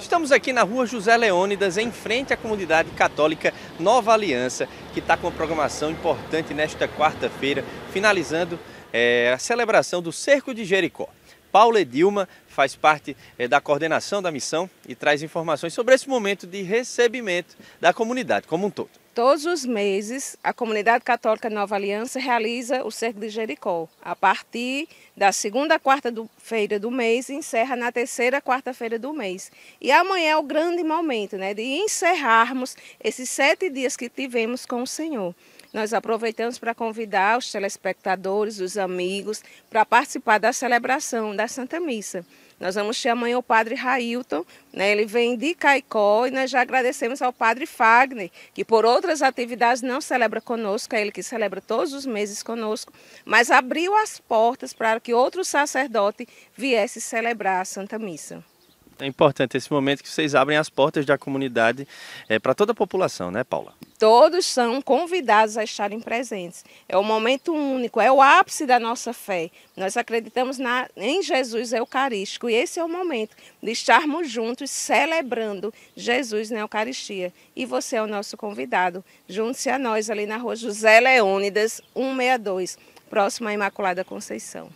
Estamos aqui na rua José Leônidas, em frente à comunidade católica Nova Aliança, que está com uma programação importante nesta quarta-feira, finalizando é, a celebração do Cerco de Jericó. Paulo Edilma faz parte eh, da coordenação da missão e traz informações sobre esse momento de recebimento da comunidade como um todo. Todos os meses, a comunidade católica Nova Aliança realiza o Cerco de Jericó. A partir da segunda quarta-feira do mês, encerra na terceira quarta-feira do mês. E amanhã é o grande momento né, de encerrarmos esses sete dias que tivemos com o Senhor. Nós aproveitamos para convidar os telespectadores, os amigos, para participar da celebração da Santa Missa. Nós vamos ter amanhã o padre Railton, né? ele vem de Caicó e nós já agradecemos ao padre Fagner, que por outras atividades não celebra conosco, é ele que celebra todos os meses conosco, mas abriu as portas para que outro sacerdote viesse celebrar a Santa Missa. É importante esse momento que vocês abrem as portas da comunidade é, para toda a população, né, Paula? Todos são convidados a estarem presentes. É o momento único, é o ápice da nossa fé. Nós acreditamos na, em Jesus Eucarístico e esse é o momento de estarmos juntos celebrando Jesus na Eucaristia. E você é o nosso convidado. Junte-se a nós ali na rua José Leônidas 162, próximo à Imaculada Conceição.